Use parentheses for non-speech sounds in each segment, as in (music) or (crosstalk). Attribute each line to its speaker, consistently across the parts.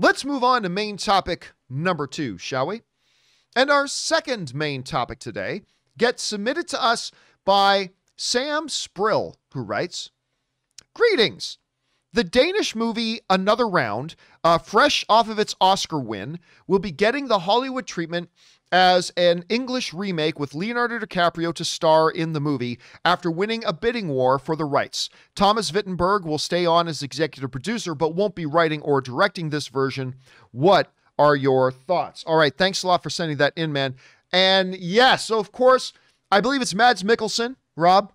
Speaker 1: Let's move on to main topic number two, shall we? And our second main topic today gets submitted to us by Sam Sprill, who writes Greetings. The Danish movie Another Round, uh, fresh off of its Oscar win, will be getting the Hollywood treatment as an English remake with Leonardo DiCaprio to star in the movie after winning a bidding war for the rights. Thomas Wittenberg will stay on as executive producer but won't be writing or directing this version. What are your thoughts? All right, thanks a lot for sending that in, man. And yes, yeah, so of course, I believe it's Mads Mikkelsen, Rob,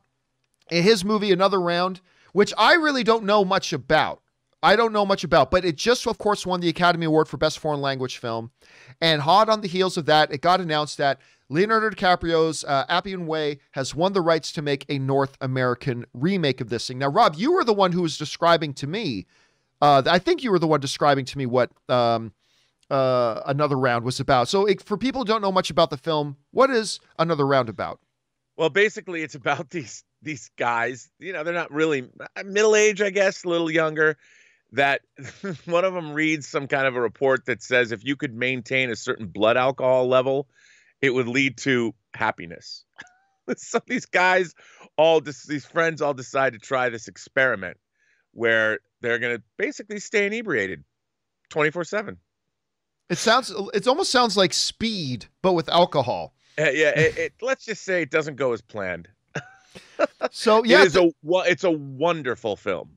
Speaker 1: in his movie Another Round which I really don't know much about. I don't know much about, but it just, of course, won the Academy Award for Best Foreign Language Film. And hot on the heels of that, it got announced that Leonardo DiCaprio's uh, Appian Way has won the rights to make a North American remake of this thing. Now, Rob, you were the one who was describing to me. Uh, I think you were the one describing to me what um, uh, Another Round was about. So, it, for people who don't know much about the film, what is Another Round about?
Speaker 2: Well, basically, it's about (laughs) these these guys, you know, they're not really uh, middle age, I guess, a little younger. That (laughs) one of them reads some kind of a report that says if you could maintain a certain blood alcohol level, it would lead to happiness. (laughs) so these guys, all just, these friends, all decide to try this experiment where they're going to basically stay inebriated 24 7. It sounds, it almost sounds like speed, but with alcohol. Uh, yeah, it, it, let's just say it doesn't go as planned so yeah, it is a it's a wonderful film.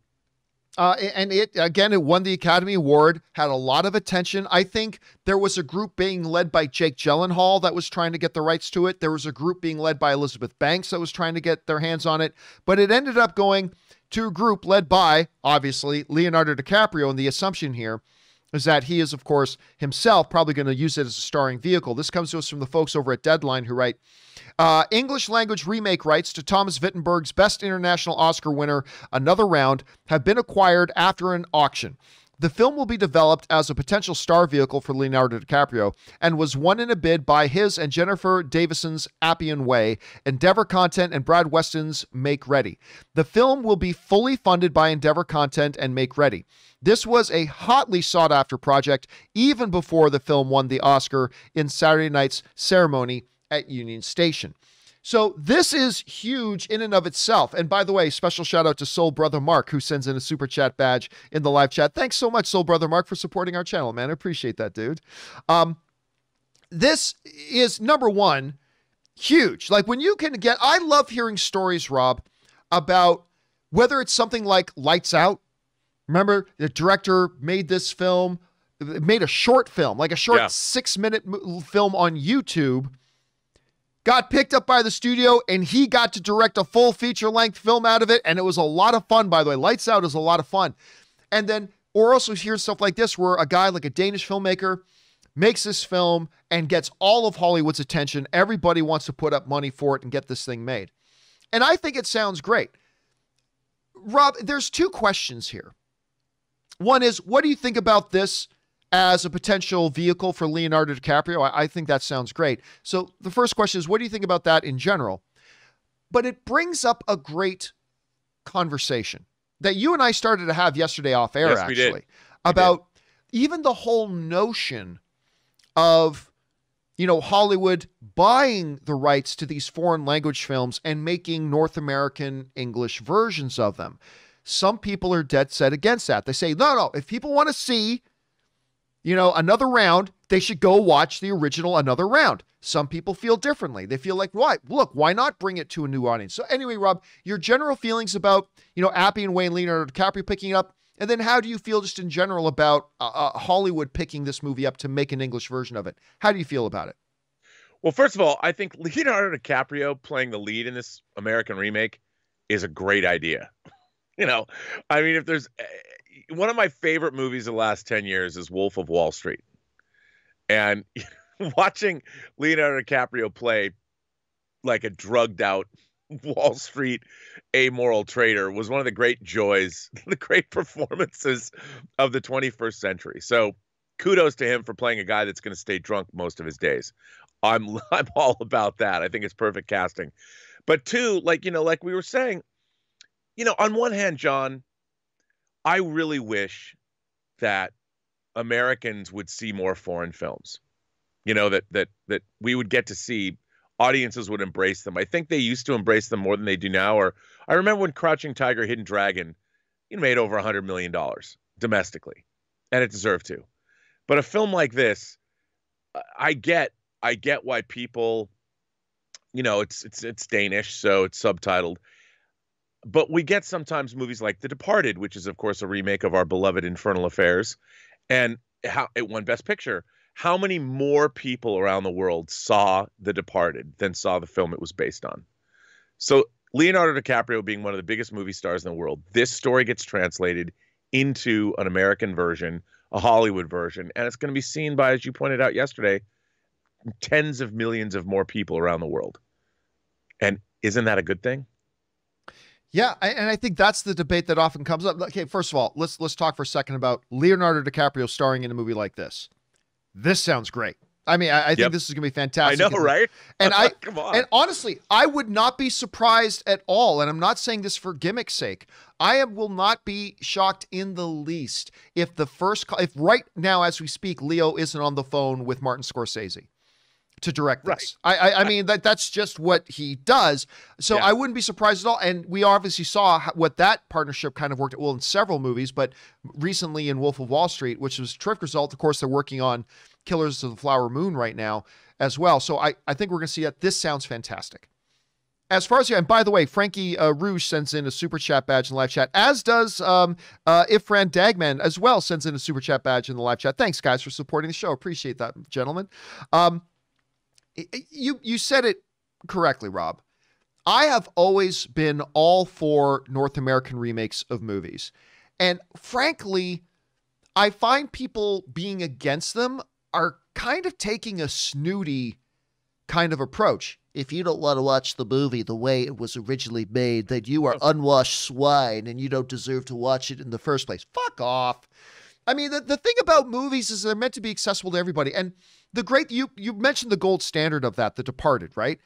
Speaker 1: Uh, and it again, it won the Academy Award, had a lot of attention. I think there was a group being led by Jake Gyllenhaal that was trying to get the rights to it. There was a group being led by Elizabeth Banks that was trying to get their hands on it. But it ended up going to a group led by obviously Leonardo DiCaprio. And the assumption here is that he is, of course, himself probably going to use it as a starring vehicle. This comes to us from the folks over at Deadline who write uh, English language remake rights to Thomas Wittenberg's Best International Oscar winner, Another Round, have been acquired after an auction. The film will be developed as a potential star vehicle for Leonardo DiCaprio and was won in a bid by his and Jennifer Davison's Appian Way, Endeavor Content, and Brad Weston's Make Ready. The film will be fully funded by Endeavor Content and Make Ready. This was a hotly sought after project even before the film won the Oscar in Saturday night's ceremony at Union Station. So this is huge in and of itself. And by the way, special shout out to Soul Brother Mark who sends in a super chat badge in the live chat. Thanks so much, Soul Brother Mark, for supporting our channel, man. I appreciate that, dude. Um, this is number one, huge. Like when you can get, I love hearing stories, Rob, about whether it's something like Lights Out. Remember, the director made this film, made a short film, like a short yeah. six minute film on YouTube got picked up by the studio and he got to direct a full feature length film out of it. And it was a lot of fun, by the way. Lights Out is a lot of fun. And then, or also hear stuff like this where a guy like a Danish filmmaker makes this film and gets all of Hollywood's attention. Everybody wants to put up money for it and get this thing made. And I think it sounds great. Rob, there's two questions here. One is, what do you think about this as a potential vehicle for Leonardo DiCaprio, I, I think that sounds great. So the first question is, what do you think about that in general? But it brings up a great conversation that you and I started to have yesterday off air, yes, actually, about even the whole notion of you know Hollywood buying the rights to these foreign language films and making North American English versions of them. Some people are dead set against that. They say, no, no, if people want to see you know, another round, they should go watch the original another round. Some people feel differently. They feel like, why? Look, why not bring it to a new audience? So anyway, Rob, your general feelings about, you know, Appy and Wayne Leonardo DiCaprio picking it up, and then how do you feel just in general about uh, uh, Hollywood picking this movie up to make an English version of it? How do you feel about it?
Speaker 2: Well, first of all, I think Leonardo DiCaprio playing the lead in this American remake is a great idea. (laughs) you know, I mean, if there's one of my favorite movies of the last 10 years is Wolf of Wall Street. And (laughs) watching Leonardo DiCaprio play like a drugged out (laughs) Wall Street amoral trader was one of the great joys, (laughs) the great performances of the 21st century. So kudos to him for playing a guy that's going to stay drunk most of his days. I'm I'm all about that. I think it's perfect casting. But two, like you know, like we were saying, you know, on one hand, John, I really wish that Americans would see more foreign films. You know that that that we would get to see audiences would embrace them. I think they used to embrace them more than they do now. Or I remember when Crouching Tiger, Hidden Dragon, it made over a hundred million dollars domestically, and it deserved to. But a film like this, I get I get why people, you know, it's it's it's Danish, so it's subtitled but we get sometimes movies like The Departed, which is of course a remake of our beloved Infernal Affairs, and how it won Best Picture. How many more people around the world saw The Departed than saw the film it was based on? So Leonardo DiCaprio being one of the biggest movie stars in the world, this story gets translated into an American version, a Hollywood version, and it's going to be seen by, as you pointed out yesterday, tens of millions of more people around the world. And isn't that a good thing?
Speaker 1: Yeah, and I think that's the debate that often comes up. Okay, first of all, let's let's talk for a second about Leonardo DiCaprio starring in a movie like this. This sounds great. I mean, I, I think yep. this is going to be fantastic. I know, and, right? And I (laughs) come on. And honestly, I would not be surprised at all. And I'm not saying this for gimmick's sake. I am, will not be shocked in the least if the first, if right now as we speak, Leo isn't on the phone with Martin Scorsese to direct this. Right. I, I, I, mean that that's just what he does. So yeah. I wouldn't be surprised at all. And we obviously saw what that partnership kind of worked at well in several movies, but recently in Wolf of Wall Street, which was a terrific result. Of course, they're working on Killers of the Flower Moon right now as well. So I, I think we're going to see that. This sounds fantastic. As far as you, and by the way, Frankie uh, Rouge sends in a super chat badge in the live chat, as does um, uh, Ifran Dagman as well sends in a super chat badge in the live chat. Thanks, guys, for supporting the show. Appreciate that, gentlemen. Um, you you said it correctly, Rob. I have always been all for North American remakes of movies. And frankly, I find people being against them are kind of taking a snooty kind of approach. If you don't want to watch the movie the way it was originally made, then you are unwashed swine and you don't deserve to watch it in the first place. Fuck off. I mean, the, the thing about movies is they're meant to be accessible to everybody. And the great you you mentioned the gold standard of that, The Departed, right?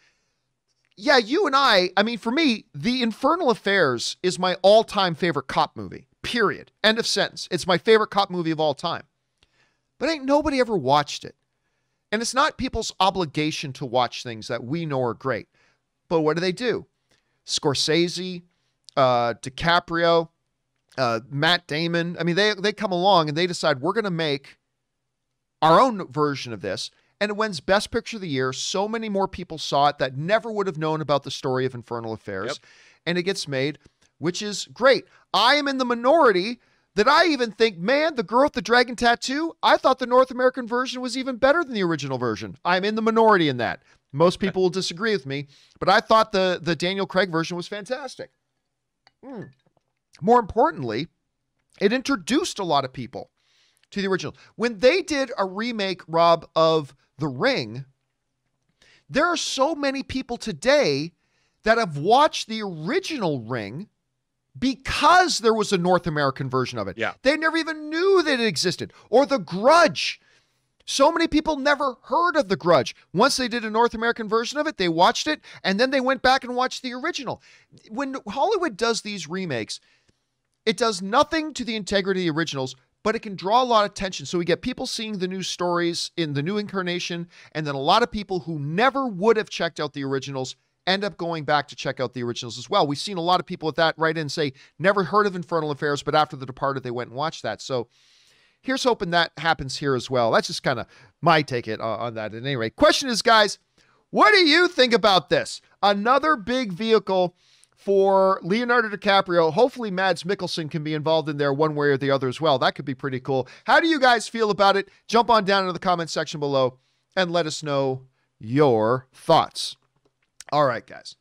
Speaker 1: Yeah, you and I, I mean, for me, The Infernal Affairs is my all-time favorite cop movie. Period. End of sentence. It's my favorite cop movie of all time. But ain't nobody ever watched it. And it's not people's obligation to watch things that we know are great. But what do they do? Scorsese, uh, DiCaprio, uh, Matt Damon. I mean, they they come along and they decide we're going to make our own version of this, and it wins Best Picture of the Year. So many more people saw it that never would have known about the story of Infernal Affairs, yep. and it gets made, which is great. I am in the minority that I even think, man, the girl with the dragon tattoo. I thought the North American version was even better than the original version. I'm in the minority in that. Most people will disagree with me, but I thought the the Daniel Craig version was fantastic. Mm. More importantly, it introduced a lot of people to the original. When they did a remake, Rob, of The Ring, there are so many people today that have watched the original Ring because there was a North American version of it. Yeah. They never even knew that it existed. Or The Grudge. So many people never heard of The Grudge. Once they did a North American version of it, they watched it, and then they went back and watched the original. When Hollywood does these remakes, it does nothing to the integrity of the originals, but it can draw a lot of attention. So we get people seeing the new stories in the new incarnation, and then a lot of people who never would have checked out the originals end up going back to check out the originals as well. We've seen a lot of people at that right in say, never heard of Infernal Affairs, but after The Departed, they went and watched that. So here's hoping that happens here as well. That's just kind of my take it uh, on that. At any rate, question is, guys, what do you think about this? Another big vehicle for Leonardo DiCaprio. Hopefully, Mads Mikkelsen can be involved in there one way or the other as well. That could be pretty cool. How do you guys feel about it? Jump on down into the comment section below and let us know your thoughts. All right, guys.